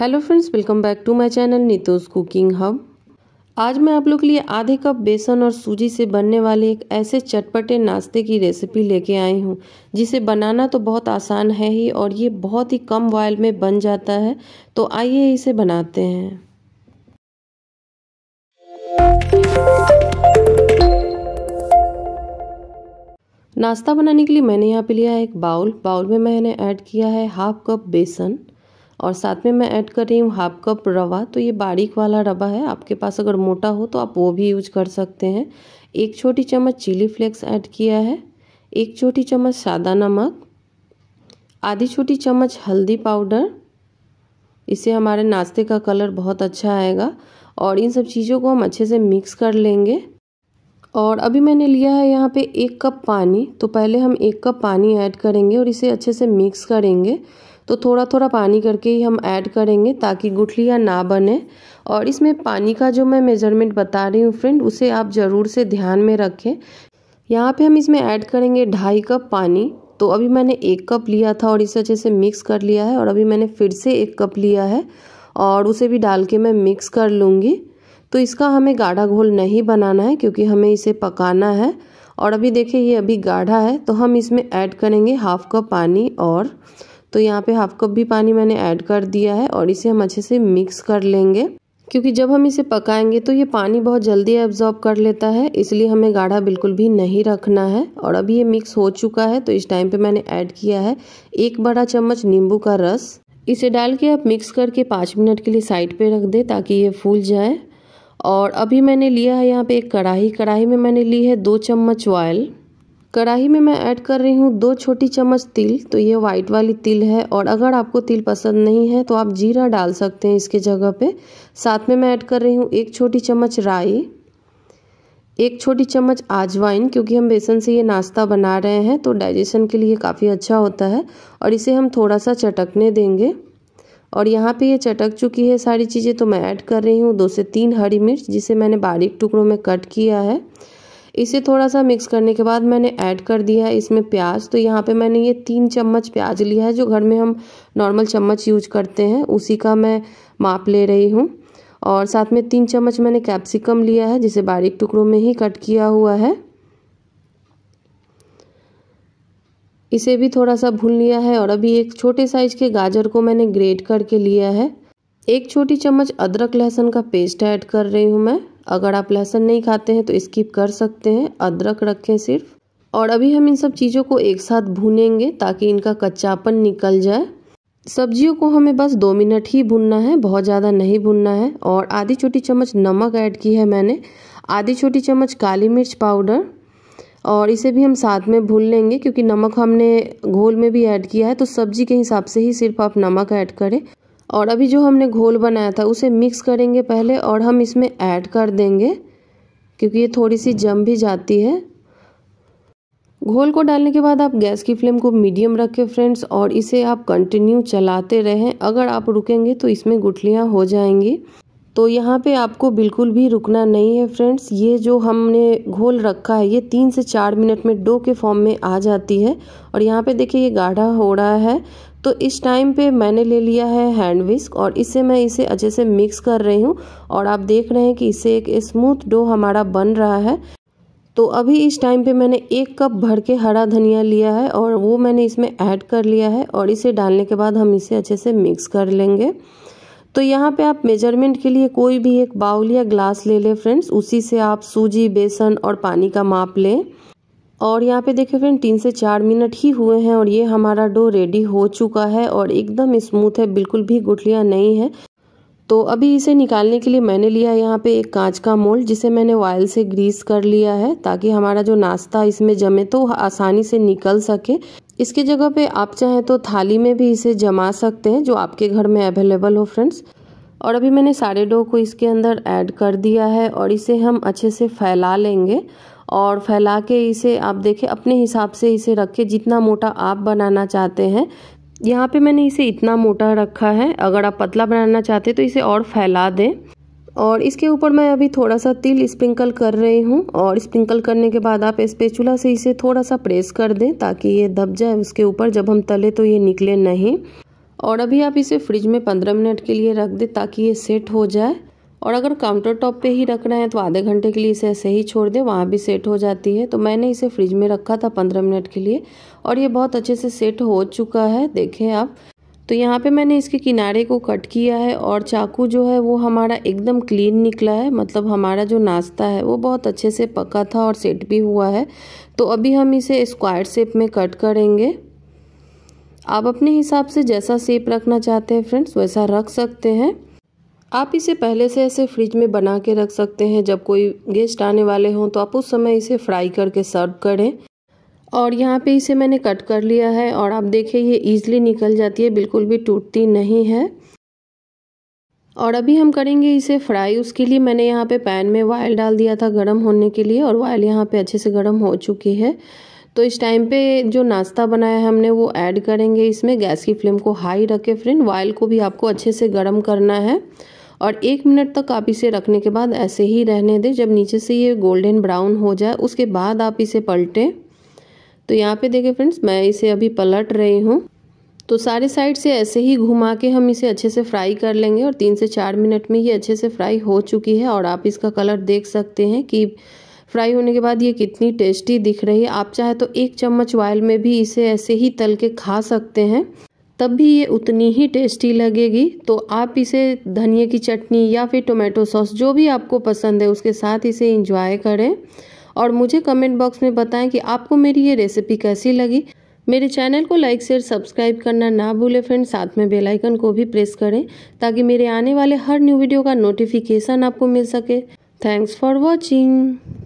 hello friends welcome back to my channel Neetoj cooking hub आज मैं आप लोग के लिए आधे कप बेसन और सूजी से बनने वाले एक ऐसे चटपटे नाश्ते की रेसिपी लेके आई हूँ जिसे बनाना तो बहुत आसान है ही और ये बहुत ही कम वॉयल में बन जाता है तो आइए इसे बनाते हैं नाश्ता बनाने के लिए मैंने यहाँ पे लिया है एक बाउल बाउल में मैंने ऐड किया है हाफ कप बेसन और साथ में मैं ऐड कर रही हूँ हाफ कप रवा तो ये बारीक वाला रवा है आपके पास अगर मोटा हो तो आप वो भी यूज कर सकते हैं एक छोटी चम्मच चिली फ्लेक्स ऐड किया है एक छोटी चम्मच सादा नमक आधी छोटी चम्मच हल्दी पाउडर इससे हमारे नाश्ते का कलर बहुत अच्छा आएगा और इन सब चीज़ों को हम अच्छे से मिक्स कर लेंगे और अभी मैंने लिया है यहाँ पे एक कप पानी तो पहले हम एक कप पानी ऐड करेंगे और इसे अच्छे से मिक्स करेंगे तो थोड़ा थोड़ा पानी करके ही हम ऐड करेंगे ताकि गुठलियाँ ना बने और इसमें पानी का जो मैं मेज़रमेंट बता रही हूँ फ्रेंड उसे आप ज़रूर से ध्यान में रखें यहाँ पे हम इसमें ऐड करेंगे ढाई कप पानी तो अभी मैंने एक कप लिया था और इसे अच्छे से मिक्स कर लिया है और अभी मैंने फिर से एक कप लिया है और उसे भी डाल के मैं मिक्स कर लूँगी तो इसका हमें गाढ़ा घोल नहीं बनाना है क्योंकि हमें इसे पकाना है और अभी देखिए ये अभी गाढ़ा है तो हम इसमें ऐड करेंगे हाफ कप पानी और तो यहाँ पे हाफ कप भी पानी मैंने ऐड कर दिया है और इसे हम अच्छे से मिक्स कर लेंगे क्योंकि जब हम इसे पकाएंगे तो ये पानी बहुत जल्दी एब्जॉर्ब कर लेता है इसलिए हमें गाढ़ा बिल्कुल भी नहीं रखना है और अभी ये मिक्स हो चुका है तो इस टाइम पे मैंने ऐड किया है एक बड़ा चम्मच नींबू का रस इसे डाल के आप मिक्स करके पाँच मिनट के लिए साइड पे रख दें ताकि ये फूल जाए और अभी मैंने लिया है यहाँ पे एक कढ़ाई कढ़ाई में मैंने ली है दो चम्मच ऑयल कढ़ाई में मैं ऐड कर रही हूँ दो छोटी चम्मच तिल तो ये वाइट वाली तिल है और अगर आपको तिल पसंद नहीं है तो आप जीरा डाल सकते हैं इसके जगह पे साथ में मैं ऐड कर रही हूँ एक छोटी चम्मच राई एक छोटी चम्मच आजवाइन क्योंकि हम बेसन से ये नाश्ता बना रहे हैं तो डाइजेशन के लिए काफ़ी अच्छा होता है और इसे हम थोड़ा सा चटकने देंगे और यहाँ पे ये चटक चुकी है सारी चीज़ें तो मैं ऐड कर रही हूँ दो से तीन हरी मिर्च जिसे मैंने बारीक टुकड़ों में कट किया है इसे थोड़ा सा मिक्स करने के बाद मैंने ऐड कर दिया है इसमें प्याज तो यहाँ पे मैंने ये तीन चम्मच प्याज लिया है जो घर में हम नॉर्मल चम्मच यूज करते हैं उसी का मैं माप ले रही हूँ और साथ में तीन चम्मच मैंने कैप्सिकम लिया है जिसे बारीक टुकड़ों में ही कट किया हुआ है इसे भी थोड़ा सा भून लिया है और अभी एक छोटे साइज के गाजर को मैंने ग्रेट करके लिया है एक छोटी चम्मच अदरक लहसुन का पेस्ट ऐड कर रही हूँ मैं अगर आप लहसुन नहीं खाते हैं तो स्किप कर सकते हैं अदरक रखें सिर्फ और अभी हम इन सब चीज़ों को एक साथ भूनेंगे ताकि इनका कच्चापन निकल जाए सब्जियों को हमें बस दो मिनट ही भुनना है बहुत ज़्यादा नहीं भुनना है और आधी छोटी चम्मच नमक ऐड की है मैंने आधी छोटी चम्मच काली मिर्च पाउडर और इसे भी हम साथ में भून लेंगे क्योंकि नमक हमने घोल में भी ऐड किया है तो सब्जी के हिसाब से ही सिर्फ आप नमक ऐड करें और अभी जो हमने घोल बनाया था उसे मिक्स करेंगे पहले और हम इसमें ऐड कर देंगे क्योंकि ये थोड़ी सी जम भी जाती है घोल को डालने के बाद आप गैस की फ्लेम को मीडियम रखें फ्रेंड्स और इसे आप कंटिन्यू चलाते रहें अगर आप रुकेंगे तो इसमें गुठलियाँ हो जाएंगी तो यहाँ पे आपको बिल्कुल भी रुकना नहीं है फ्रेंड्स ये जो हमने घोल रखा है ये तीन से चार मिनट में डो के फॉर्म में आ जाती है और यहाँ पे देखिए ये गाढ़ा हो रहा है तो इस टाइम पे मैंने ले लिया है हैंड विस्क और इसे मैं इसे अच्छे से मिक्स कर रही हूँ और आप देख रहे हैं कि इसे एक स्मूथ डो हमारा बन रहा है तो अभी इस टाइम पे मैंने एक कप भर के हरा धनिया लिया है और वो मैंने इसमें ऐड कर लिया है और इसे डालने के बाद हम इसे अच्छे से मिक्स कर लेंगे तो यहाँ पे आप मेजरमेंट के लिए कोई भी एक बाउल या ग्लास ले लें फ्रेंड्स उसी से आप सूजी बेसन और पानी का माप लें और यहाँ पे देखिए फ्रेंड तीन से चार मिनट ही हुए हैं और ये हमारा डो रेडी हो चुका है और एकदम स्मूथ है बिल्कुल भी गुठलियाँ नहीं है तो अभी इसे निकालने के लिए मैंने लिया यहाँ पे एक कांच का मोल्ड जिसे मैंने ऑयल से ग्रीस कर लिया है ताकि हमारा जो नाश्ता इसमें जमे तो आसानी से निकल सके इसकी जगह पे आप चाहें तो थाली में भी इसे जमा सकते हैं जो आपके घर में अवेलेबल हो फ्रेंड्स और अभी मैंने सारे डो को इसके अंदर ऐड कर दिया है और इसे हम अच्छे से फैला लेंगे और फैला के इसे आप देखें अपने हिसाब से इसे रखें जितना मोटा आप बनाना चाहते हैं यहाँ पे मैंने इसे इतना मोटा रखा है अगर आप पतला बनाना चाहते तो इसे और फैला दें और इसके ऊपर मैं अभी थोड़ा सा तिल स्प्रिंकल कर रही हूँ और स्प्रिंकल करने के बाद आप स्पेचुला से इसे थोड़ा सा प्रेस कर दें ताकि ये दब जाए उसके ऊपर जब हम तले तो ये निकले नहीं और अभी आप इसे फ्रिज में पंद्रह मिनट के लिए रख दें ताकि ये सेट हो जाए और अगर काउंटर टॉप पर ही रखना है तो आधे घंटे के लिए इसे ऐसे ही छोड़ दें वहाँ भी सेट हो जाती है तो मैंने इसे फ्रिज में रखा था पंद्रह मिनट के लिए और ये बहुत अच्छे से सेट हो चुका है देखें आप तो यहाँ पे मैंने इसके किनारे को कट किया है और चाकू जो है वो हमारा एकदम क्लीन निकला है मतलब हमारा जो नाश्ता है वो बहुत अच्छे से पका था और सेट भी हुआ है तो अभी हम इसे स्क्वायर शेप में कट करेंगे आप अपने हिसाब से जैसा शेप रखना चाहते हैं फ्रेंड्स वैसा रख सकते हैं आप इसे पहले से ऐसे फ्रिज में बना के रख सकते हैं जब कोई गेस्ट आने वाले हों तो आप उस समय इसे फ्राई करके सर्व करें और यहाँ पे इसे मैंने कट कर लिया है और आप देखें ये ईज़िली निकल जाती है बिल्कुल भी टूटती नहीं है और अभी हम करेंगे इसे फ्राई उसके लिए मैंने यहाँ पे पैन में वायल डाल दिया था गर्म होने के लिए और वायल यहाँ पे अच्छे से गर्म हो चुकी है तो इस टाइम पे जो नाश्ता बनाया है हमने वो ऐड करेंगे इसमें गैस की फ्लेम को हाई रखें फ्रेंड वायल को भी आपको अच्छे से गर्म करना है और एक मिनट तक आप इसे रखने के बाद ऐसे ही रहने दें जब नीचे से ये गोल्डन ब्राउन हो जाए उसके बाद आप इसे पलटें तो यहाँ पे देखें फ्रेंड्स मैं इसे अभी पलट रही हूँ तो सारे साइड से ऐसे ही घुमा के हम इसे अच्छे से फ्राई कर लेंगे और तीन से चार मिनट में ये अच्छे से फ्राई हो चुकी है और आप इसका कलर देख सकते हैं कि फ्राई होने के बाद ये कितनी टेस्टी दिख रही है आप चाहे तो एक चम्मच ऑयल में भी इसे ऐसे ही तल के खा सकते हैं तब भी ये उतनी ही टेस्टी लगेगी तो आप इसे धनिया की चटनी या फिर टोमेटो सॉस जो भी आपको पसंद है उसके साथ इसे इंजॉय करें और मुझे कमेंट बॉक्स में बताएं कि आपको मेरी ये रेसिपी कैसी लगी मेरे चैनल को लाइक शेयर सब्सक्राइब करना ना भूलें फ्रेंड साथ में बेल आइकन को भी प्रेस करें ताकि मेरे आने वाले हर न्यू वीडियो का नोटिफिकेशन आपको मिल सके थैंक्स फॉर वॉचिंग